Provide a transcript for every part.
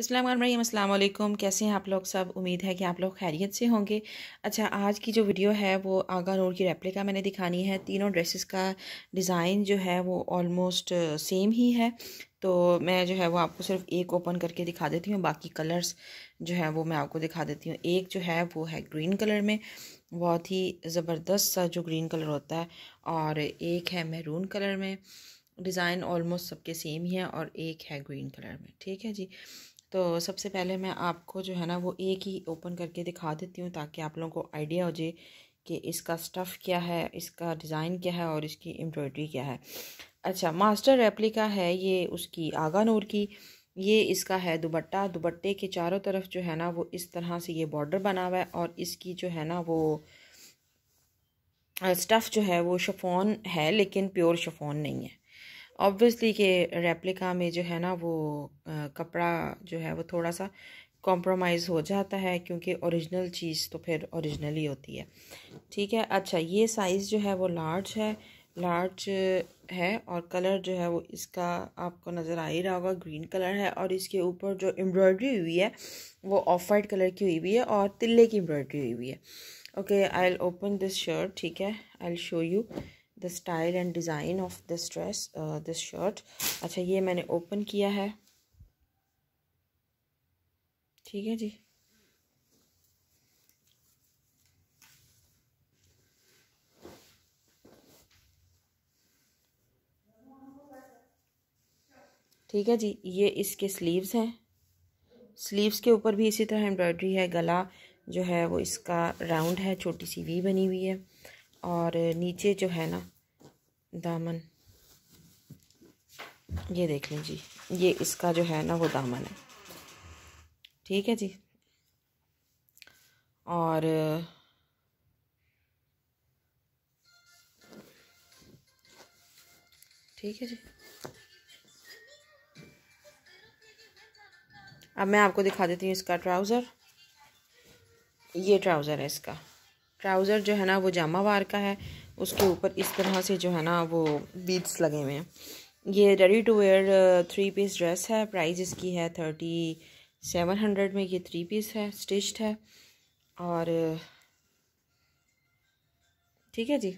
असलम कैसे हैं आप लोग सब उम्मीद है कि आप लोग खैरियत से होंगे अच्छा आज की जो वीडियो है वो आगा रोड की रेप्लिका मैंने दिखानी है तीनों ड्रेसेस का डिज़ाइन जो है वो ऑलमोस्ट सेम ही है तो मैं जो है वो आपको सिर्फ एक ओपन करके दिखा देती हूँ बाकी कलर्स जो है वो मैं आपको दिखा देती हूँ एक जो है वो है ग्रीन कलर में बहुत ही ज़बरदस्त सा जो ग्रीन कलर होता है और एक है मैरून कलर में डिज़ाइन ऑलमोस्ट सबके सेम ही है और एक है ग्रीन कलर में ठीक है जी तो सबसे पहले मैं आपको जो है ना वो एक ही ओपन करके दिखा देती हूँ ताकि आप लोगों को आइडिया हो जाए कि इसका स्टफ़ क्या है इसका डिज़ाइन क्या है और इसकी एम्ब्रॉयडरी क्या है अच्छा मास्टर रेप्लिका है ये उसकी आगा नूर की ये इसका है दुबट्टा दुबट्टे के चारों तरफ जो है ना वो इस तरह से ये बॉर्डर बना हुआ है और इसकी जो है ना वो स्टफ़ जो है वो शफोन है लेकिन प्योर शफोन नहीं है ऑब्वियसली कि रेप्लिका में जो है ना वो कपड़ा जो है वो थोड़ा सा कॉम्प्रोमाइज़ हो जाता है क्योंकि ओरिजिनल चीज़ तो फिर ओरिजिनल ही होती है ठीक है अच्छा ये साइज़ जो है वो लार्ज है लार्ज है और कलर जो है वो इसका आपको नज़र आ ही रहा होगा ग्रीन कलर है और इसके ऊपर जो एम्ब्रॉयडरी हुई है वो ऑफ वाइट कलर की हुई हुई है और तिल्ले की एम्ब्रॉयडरी हुई हुई है okay I'll open this shirt ठीक है I'll show you the style and design of this dress this shirt अच्छा ये मैंने ओपन किया है ठीक है जी ठीक है जी ये इसके स्लीव्स हैं स्लीव्स के ऊपर भी इसी तरह एम्ब्रॉयडरी है गला जो है वो इसका राउंड है छोटी सी वी बनी हुई है और नीचे जो है ना दामन ये देख लें जी ये इसका जो है ना वो दामन है ठीक है जी और ठीक है जी अब मैं आपको दिखा देती हूँ इसका ट्राउज़र ये ट्राउज़र है इसका ट्राउज़र जो है ना वो जामा वार का है उसके ऊपर इस तरह से जो है ना वो बीट्स लगे हुए हैं ये ready to wear three piece dress है प्राइस इसकी है थर्टी सेवन हंड्रेड में ये थ्री पीस है स्टिच्ड है और uh, ठीक है जी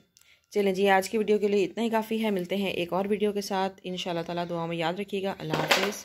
चलें जी आज की वीडियो के लिए इतना ही काफ़ी है मिलते हैं एक और वीडियो के साथ इन ताला दुआ में याद रखिएगा अल्लाह हाफिज़